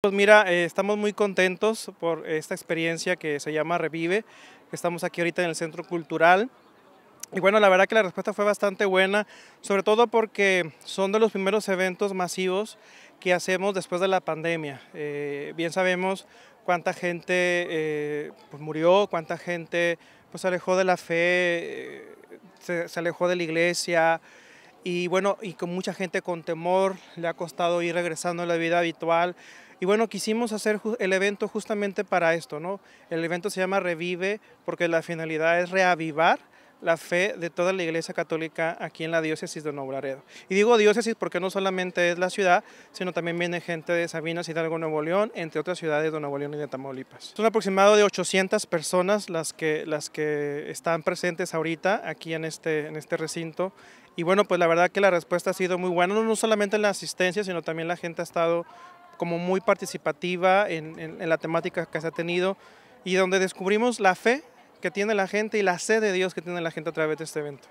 Pues mira, eh, estamos muy contentos por esta experiencia que se llama Revive, estamos aquí ahorita en el Centro Cultural. Y bueno, la verdad que la respuesta fue bastante buena, sobre todo porque son de los primeros eventos masivos que hacemos después de la pandemia. Eh, bien sabemos cuánta gente eh, pues, murió, cuánta gente pues se alejó de la fe, se alejó de la iglesia, y bueno, y con mucha gente con temor, le ha costado ir regresando a la vida habitual. Y bueno, quisimos hacer el evento justamente para esto, ¿no? El evento se llama Revive porque la finalidad es reavivar la fe de toda la iglesia católica aquí en la diócesis de Nuevo Y digo diócesis porque no solamente es la ciudad, sino también viene gente de Sabinas, Hidalgo, Nuevo León, entre otras ciudades de Nuevo León y de Tamaulipas. Son aproximadamente de 800 personas las que, las que están presentes ahorita aquí en este, en este recinto. Y bueno, pues la verdad que la respuesta ha sido muy buena, no solamente en la asistencia, sino también la gente ha estado como muy participativa en la temática que se ha tenido y donde descubrimos la fe que tiene la gente y la sed de Dios que tiene la gente a través de este evento.